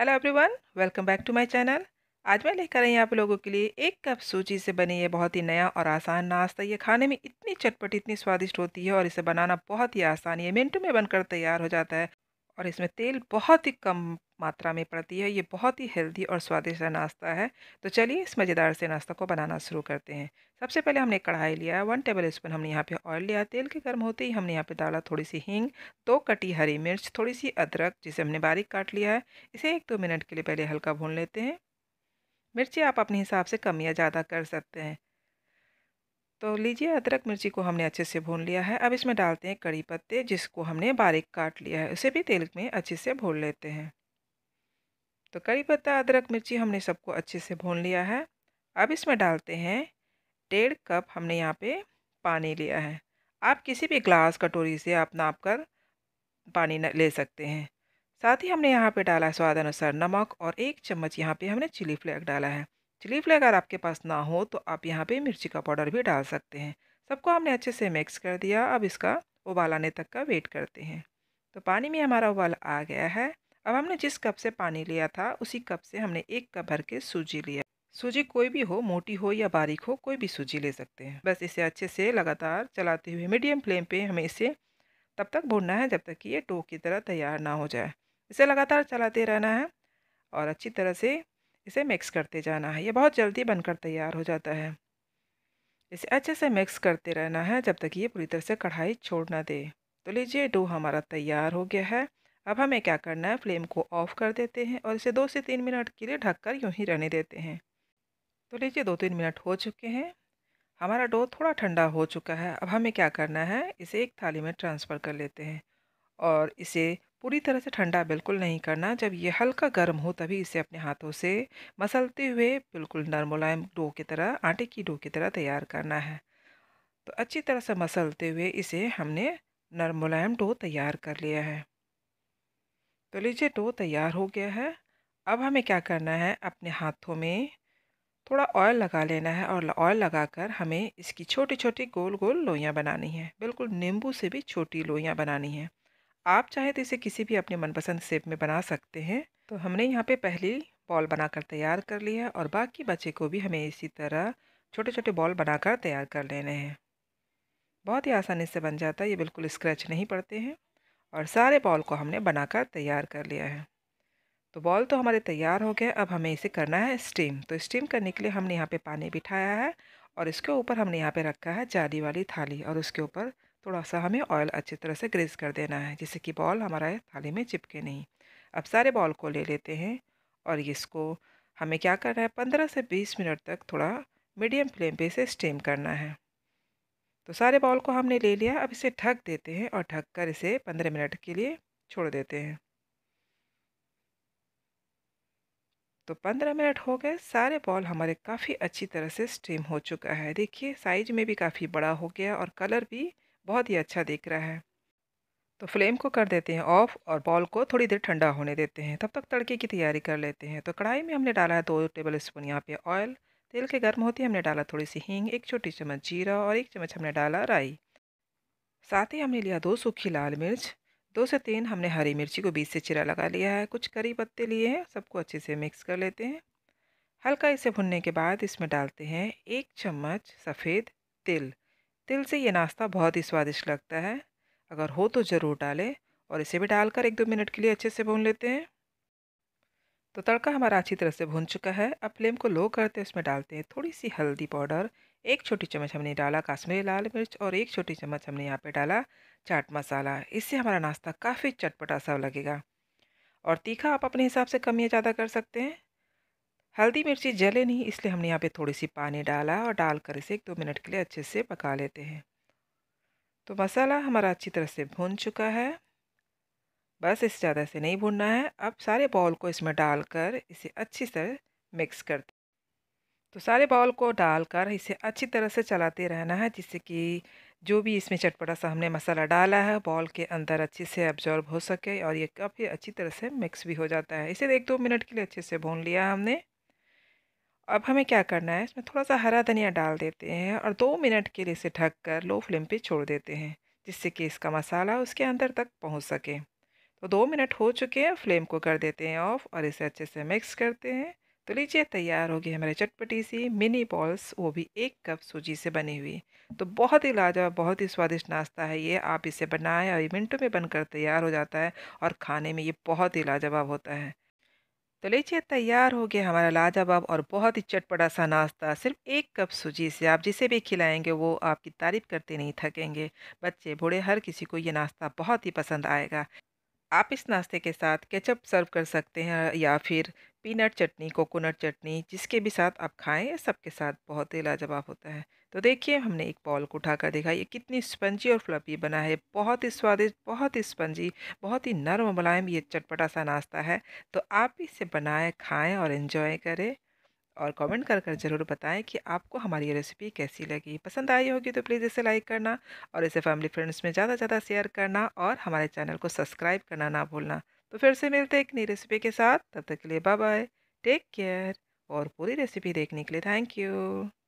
hello everyone welcome back to my channel आज मैं लेकर आई आप लोगों के लिए एक कप सूजी से बनी ये बहुत ही नया और आसान नाश्ता ये खाने में इतनी चटपट इतनी स्वादिष्ट होती है और इसे बनाना बहुत ही आसान है मिनटों में बनकर तैयार हो जाता है और इसमें तेल बहुत ही कम मात्रा में पड़ती है ये बहुत ही हेल्दी और स्वादिष्ट नाश्ता है तो चलिए इस मज़ेदार से नाश्ता को बनाना शुरू करते हैं सबसे पहले हमने कढ़ाई लिया है वन टेबल स्पून हमने यहाँ पे ऑयल लिया तेल के गर्म होते ही हमने यहाँ पे डाला थोड़ी सी हींग दो कटी हरी मिर्च थोड़ी सी अदरक जिसे हमने बारीक काट लिया है इसे एक दो मिनट के लिए पहले हल्का भून लेते हैं मिर्ची आप अपने हिसाब से कम या ज़्यादा कर सकते हैं तो लीजिए अदरक मिर्ची को हमने अच्छे से भून लिया है अब इसमें डालते हैं कड़ी पत्ते जिसको हमने बारीक काट लिया है उसे भी तेल में अच्छे से भून लेते हैं तो करी पत्ता अदरक मिर्ची हमने सबको अच्छे से भून लिया है अब इसमें डालते हैं डेढ़ कप हमने यहाँ पे पानी लिया है आप किसी भी ग्लास कटोरी से आप नाप कर पानी ले सकते हैं साथ ही हमने यहाँ पे डाला है स्वाद अनुसार नमक और एक चम्मच यहाँ पे हमने चिली फ्लेक डाला है चिली फ्लेक अगर आपके पास ना हो तो आप यहाँ पे मिर्ची का पाउडर भी डाल सकते हैं सबको हमने अच्छे से मिक्स कर दिया अब इसका उबाल आने तक का वेट करते हैं तो पानी में हमारा उबाल आ गया है अब हमने जिस कप से पानी लिया था उसी कप से हमने एक कप भर के सूजी लिया सूजी कोई भी हो मोटी हो या बारीक हो कोई भी सूजी ले सकते हैं बस इसे अच्छे से लगातार चलाते हुए मीडियम फ्लेम पे हमें इसे तब तक भूनना है जब तक कि ये टो की तरह तैयार ना हो जाए इसे लगातार चलाते रहना है और अच्छी तरह से इसे मिक्स करते जाना है ये बहुत जल्दी बनकर तैयार हो जाता है इसे अच्छे से मिक्स करते रहना है जब तक ये पूरी तरह से कढ़ाई छोड़ ना दे तो लीजिए डो हमारा तैयार हो गया है अब हमें क्या करना है फ्लेम को ऑफ़ कर देते हैं और इसे दो से तीन मिनट के लिए ढककर यूं ही रहने देते हैं तो लीजिए दो तीन मिनट हो चुके हैं हमारा डो थोड़ा ठंडा हो चुका है अब हमें क्या करना है इसे एक थाली में ट्रांसफ़र कर लेते हैं और इसे पूरी तरह से ठंडा बिल्कुल नहीं करना जब ये हल्का गर्म हो तभी इसे अपने हाथों से मसलते हुए बिल्कुल नरमुलायम डो की तरह आटे की डो की तरह तैयार करना है तो अच्छी तरह से मसलते हुए इसे हमने नरमुलायम डो तैयार कर लिया है तो लीजिए डो तैयार हो गया है अब हमें क्या करना है अपने हाथों में थोड़ा ऑयल लगा लेना है और ऑयल लगाकर हमें इसकी छोटी छोटी गोल गोल लोइयाँ बनानी है बिल्कुल नींबू से भी छोटी लोइयाँ बनानी है आप चाहें तो इसे किसी भी अपने मनपसंद सेप में बना सकते हैं तो हमने यहाँ पे पहली बॉल बनाकर तैयार कर ली है और बाकी बच्चे को भी हमें इसी तरह छोटे छोटे बॉल बनाकर तैयार कर लेने हैं बहुत ही आसानी से बन जाता है ये बिल्कुल स्क्रैच नहीं पड़ते हैं और सारे बॉल को हमने बनाकर तैयार कर लिया है तो बॉल तो हमारे तैयार हो गए अब हमें इसे करना है स्टीम तो स्टीम करने के लिए हमने यहाँ पे पानी बिठाया है और इसके ऊपर हमने यहाँ पे रखा है जाली वाली थाली और उसके ऊपर थोड़ा सा हमें ऑयल अच्छी तरह से ग्रेस कर देना है जिससे कि बॉल हमारा थाली में चिपके नहीं अब सारे बॉल को ले लेते हैं और इसको हमें क्या करना है पंद्रह से बीस मिनट तक थोड़ा मीडियम फ्लेम पे इसे स्टीम करना है तो सारे बॉल को हमने ले लिया अब इसे ढक देते हैं और ढक कर इसे पंद्रह मिनट के लिए छोड़ देते हैं तो पंद्रह मिनट हो गए सारे बॉल हमारे काफ़ी अच्छी तरह से स्टीम हो चुका है देखिए साइज में भी काफ़ी बड़ा हो गया और कलर भी बहुत ही अच्छा दिख रहा है तो फ्लेम को कर देते हैं ऑफ़ और बॉल को थोड़ी देर ठंडा होने देते हैं तब तक तड़के की तैयारी कर लेते हैं तो कढ़ाई में हमने डाला है दो टेबल स्पून यहाँ पे ऑयल तेल के गर्म होते ही हमने डाला थोड़ी सी हींग एक छोटी चम्मच जीरा और एक चम्मच हमने डाला राई साथ ही हमने लिया दो सूखी लाल मिर्च दो से तीन हमने हरी मिर्ची को बीच से चिरा लगा लिया है कुछ करी पत्ते लिए हैं सबको अच्छे से मिक्स कर लेते हैं हल्का इसे भुनने के बाद इसमें डालते हैं एक चम्मच सफ़ेद तिल तिल से ये नाश्ता बहुत ही स्वादिष्ट लगता है अगर हो तो ज़रूर डालें और इसे भी डालकर एक दो मिनट के लिए अच्छे से भून लेते हैं तो तड़का हमारा अच्छी तरह से भुन चुका है अब फ्लेम को लो करते उसमें डालते हैं थोड़ी सी हल्दी पाउडर एक छोटी चम्मच हमने डाला काश्मीरी लाल मिर्च और एक छोटी चम्मच हमने यहाँ पे डाला चाट मसाला इससे हमारा नाश्ता काफ़ी चटपटा सा लगेगा और तीखा आप अपने हिसाब से कम या ज़्यादा कर सकते हैं हल्दी मिर्ची जले नहीं इसलिए हमने यहाँ पर थोड़ी सी पानी डाला और डालकर इसे एक दो मिनट के लिए अच्छे से पका लेते हैं तो मसाला हमारा अच्छी तरह से भुन चुका है बस इस ज़्यादा से नहीं भूनना है अब सारे बॉल को इसमें डालकर इसे अच्छी तरह मिक्स कर तो सारे बॉल को डालकर इसे अच्छी तरह से चलाते रहना है जिससे कि जो भी इसमें चटपटा सा हमने मसाला डाला है बॉल के अंदर अच्छे से अब्जॉर्ब हो सके और ये काफ़ी अच्छी तरह से मिक्स भी हो जाता है इसे एक दो मिनट के लिए अच्छे से भून लिया हमने अब हमें क्या करना है इसमें थोड़ा सा हरा धनिया डाल देते हैं और दो मिनट के लिए इसे ढक कर लो फ्लेम पे छोड़ देते हैं जिससे कि इसका मसाला उसके अंदर तक पहुँच सके तो दो मिनट हो चुके हैं फ्लेम को कर देते हैं ऑफ और इसे अच्छे से मिक्स करते हैं तो लीजिए तैयार होगी हमारे चटपटी सी मिनी बॉल्स वो भी एक कप सूजी से बनी हुई तो बहुत ही लाजवाब बहुत ही स्वादिष्ट नाश्ता है ये आप इसे बनाएं और मिनटों में बनकर तैयार हो जाता है और खाने में ये बहुत ही लाजवाब होता है तो लीजिए तैयार हो गया हमारा लाजवाब और बहुत ही चटपटा सा नाश्ता सिर्फ एक कप सूजी से आप जिसे भी खिलाएंगे वो आपकी तारीफ करते नहीं थकेंगे बच्चे बूढ़े हर किसी को ये नाश्ता बहुत ही पसंद आएगा आप इस नाश्ते के साथ केचप सर्व कर सकते हैं या फिर पीनट चटनी कोकोनट चटनी जिसके भी साथ आप खाएं सबके साथ बहुत ही लाजवाब होता है तो देखिए हमने एक बॉल को उठा कर देखा ये कितनी स्पंजी और फ्लफी बना है बहुत ही स्वादिष्ट बहुत ही स्पंजी बहुत ही नरम मुलायम ये चटपटा सा नाश्ता है तो आप इसे बनाएं खाएं और इन्जॉय करें और कमेंट कर कर ज़रूर बताएं कि आपको हमारी ये रेसिपी कैसी लगी पसंद आई होगी तो प्लीज़ इसे लाइक करना और इसे फैमिली फ्रेंड्स में ज़्यादा से ज़्यादा शेयर करना और हमारे चैनल को सब्सक्राइब करना ना भूलना तो फिर से मिलते हैं एक नई रेसिपी के साथ तब तक के लिए बाय बाय टेक केयर और पूरी रेसिपी देखने के लिए थैंक यू